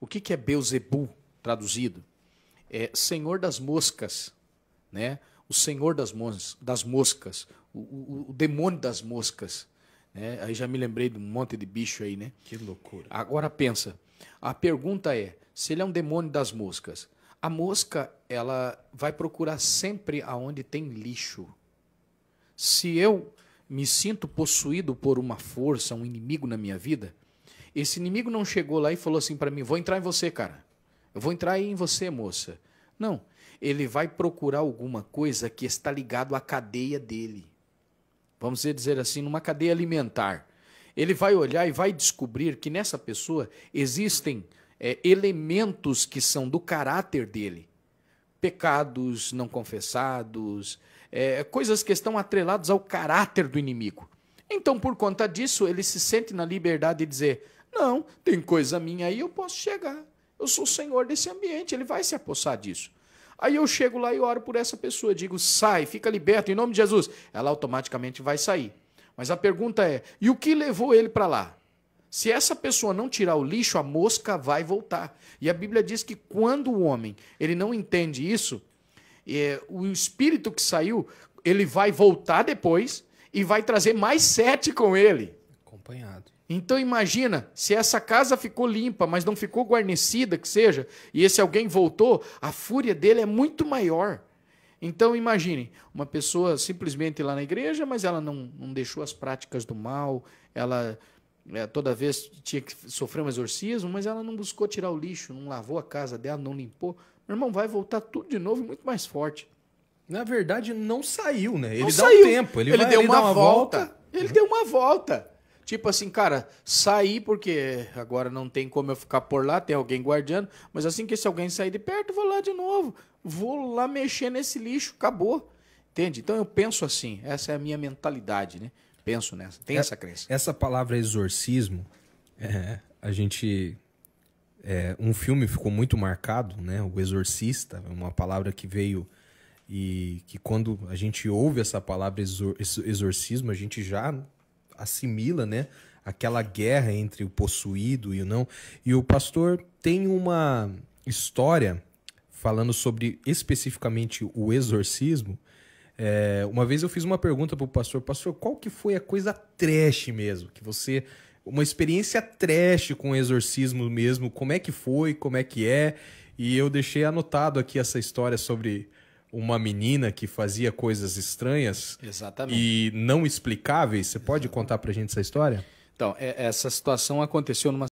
O que, que é Beuzebu, traduzido? É senhor das moscas, né? o senhor das, mos das moscas, o, o, o demônio das moscas. Né? Aí já me lembrei de um monte de bicho aí, né? Que loucura. Agora pensa, a pergunta é, se ele é um demônio das moscas, a mosca ela vai procurar sempre aonde tem lixo. Se eu me sinto possuído por uma força, um inimigo na minha vida, esse inimigo não chegou lá e falou assim para mim: vou entrar em você, cara. Eu vou entrar em você, moça. Não. Ele vai procurar alguma coisa que está ligado à cadeia dele. Vamos dizer assim, numa cadeia alimentar. Ele vai olhar e vai descobrir que nessa pessoa existem é, elementos que são do caráter dele. Pecados não confessados, é, coisas que estão atreladas ao caráter do inimigo. Então, por conta disso, ele se sente na liberdade de dizer: não, tem coisa minha aí, eu posso chegar. Eu sou o senhor desse ambiente, ele vai se apossar disso. Aí eu chego lá e oro por essa pessoa, digo, sai, fica liberto, em nome de Jesus. Ela automaticamente vai sair. Mas a pergunta é: e o que levou ele para lá? Se essa pessoa não tirar o lixo, a mosca vai voltar. E a Bíblia diz que quando o homem ele não entende isso, é, o espírito que saiu, ele vai voltar depois e vai trazer mais sete com ele. Acompanhado. Então imagina, se essa casa ficou limpa, mas não ficou guarnecida, que seja, e esse alguém voltou, a fúria dele é muito maior. Então imagine, uma pessoa simplesmente lá na igreja, mas ela não, não deixou as práticas do mal, ela é, toda vez tinha que sofrer um exorcismo, mas ela não buscou tirar o lixo, não lavou a casa dela, não limpou. Meu irmão, vai voltar tudo de novo e é muito mais forte. Na verdade, não saiu, né? Ele não dá saiu. um tempo. Ele, ele vai, deu ele uma, uma volta. volta. Ele uhum. deu uma volta. Tipo assim, cara, sair porque agora não tem como eu ficar por lá, tem alguém guardando, mas assim que se alguém sair de perto, vou lá de novo, vou lá mexer nesse lixo, acabou. Entende? Então eu penso assim, essa é a minha mentalidade, né? Penso nessa, tem é, essa crença. Essa palavra exorcismo, é, a gente é, um filme ficou muito marcado, né? O Exorcista, é uma palavra que veio e que quando a gente ouve essa palavra exor exorcismo, a gente já assimila, né? Aquela guerra entre o possuído e o não. E o pastor tem uma história falando sobre especificamente o exorcismo. É, uma vez eu fiz uma pergunta pro pastor, pastor, qual que foi a coisa trash mesmo que você uma experiência trash com exorcismo mesmo, como é que foi, como é que é? E eu deixei anotado aqui essa história sobre uma menina que fazia coisas estranhas Exatamente. e não explicáveis. Você pode Exatamente. contar pra gente essa história? Então, é, essa situação aconteceu numa,